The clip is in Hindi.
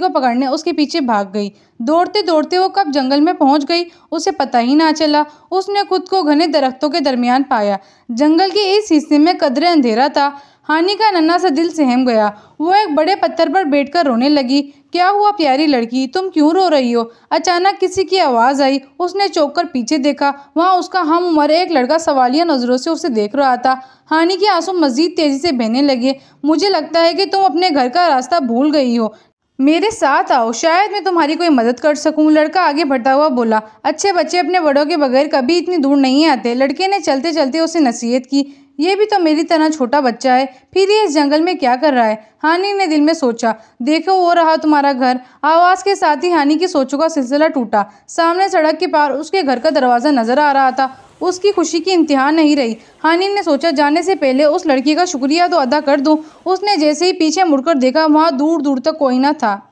को पकड़ने उसके पीछे भाग गई दौड़ते दौड़ते वो कब जंगल में पहुंच गई उसे पता ही ना चला उसने खुद को घने दरख्तों के दरमियान पाया जंगल के इस हिस्से में कदरे अंधेरा था हानि का नन्ना सा दिल सहम गया वो एक बड़े पत्थर पर बैठकर रोने लगी क्या हुआ प्यारी लड़की तुम क्यों रो रही हो अचानक किसी की आवाज़ आई उसने चौंक कर पीछे देखा वहाँ उसका हम उम्र एक लड़का सवालिया नज़रों से उसे देख रहा था हानि के आंसू मजीद तेज़ी से बहने लगे मुझे लगता है कि तुम अपने घर का रास्ता भूल गई हो मेरे साथ आओ शायद मैं तुम्हारी कोई मदद कर सकूं लड़का आगे बढ़ता हुआ बोला अच्छे बच्चे अपने बड़ों के बगैर कभी इतनी दूर नहीं आते लड़के ने चलते चलते उसे नसीहत की ये भी तो मेरी तरह छोटा बच्चा है फिर ये इस जंगल में क्या कर रहा है हानि ने दिल में सोचा देखो वो रहा तुम्हारा घर आवाज़ के साथ ही हानि की सोचों का सिलसिला टूटा सामने सड़क के पार उसके घर का दरवाज़ा नजर आ रहा था उसकी खुशी की इम्तिहान नहीं रही हानिन ने सोचा जाने से पहले उस लड़की का शुक्रिया तो अदा कर दूँ उसने जैसे ही पीछे मुड़कर देखा वहाँ दूर दूर तक कोई ना था